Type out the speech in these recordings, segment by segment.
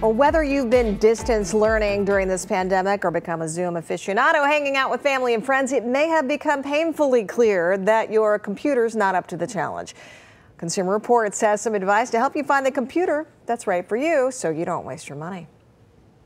Well, whether you've been distance learning during this pandemic or become a Zoom aficionado hanging out with family and friends, it may have become painfully clear that your computer's not up to the challenge. Consumer Reports has some advice to help you find the computer that's right for you so you don't waste your money.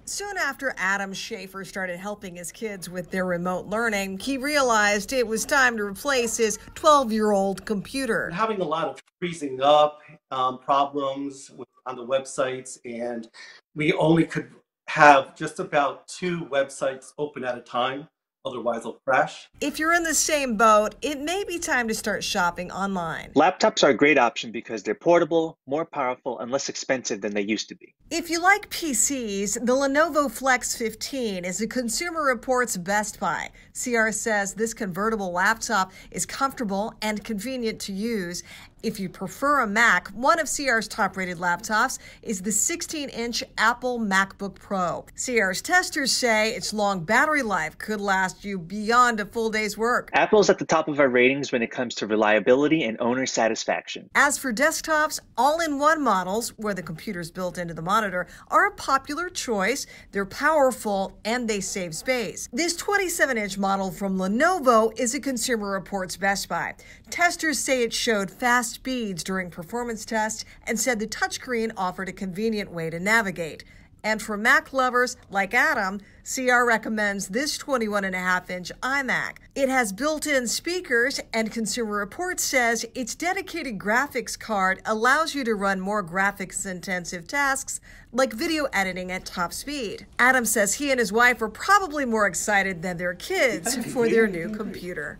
Soon after Adam Schaefer started helping his kids with their remote learning, he realized it was time to replace his 12 year old computer. Having a lot of freezing up um, problems with, on the websites, and we only could have just about two websites open at a time otherwise they'll crash. If you're in the same boat, it may be time to start shopping online. Laptops are a great option because they're portable, more powerful, and less expensive than they used to be. If you like PCs, the Lenovo Flex 15 is a Consumer Reports Best Buy. CR says this convertible laptop is comfortable and convenient to use. If you prefer a Mac, one of CR's top rated laptops is the 16 inch Apple MacBook Pro. CR's testers say its long battery life could last you beyond a full day's work. Apple's at the top of our ratings when it comes to reliability and owner satisfaction. As for desktops, all in one models, where the computer's built into the monitor, monitor are a popular choice. They're powerful and they save space. This 27 inch model from Lenovo is a Consumer Reports Best Buy. Testers say it showed fast speeds during performance tests and said the touchscreen offered a convenient way to navigate. And for Mac lovers like Adam, CR recommends this 21.5 inch iMac. It has built in speakers, and Consumer Reports says its dedicated graphics card allows you to run more graphics intensive tasks like video editing at top speed. Adam says he and his wife are probably more excited than their kids for their new computer.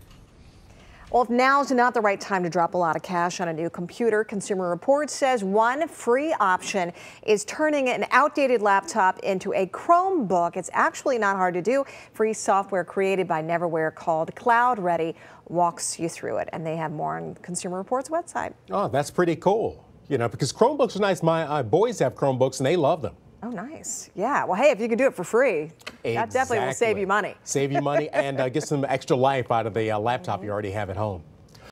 Well, if now's not the right time to drop a lot of cash on a new computer, Consumer Reports says one free option is turning an outdated laptop into a Chromebook. It's actually not hard to do. Free software created by Neverware called Cloud Ready walks you through it, and they have more on Consumer Reports website. Oh, that's pretty cool. You know, because Chromebooks are nice. My uh, boys have Chromebooks and they love them. Oh, nice. Yeah. Well, hey, if you can do it for free, exactly. that definitely will save you money. Save you money and uh, get some extra life out of the uh, laptop mm -hmm. you already have at home.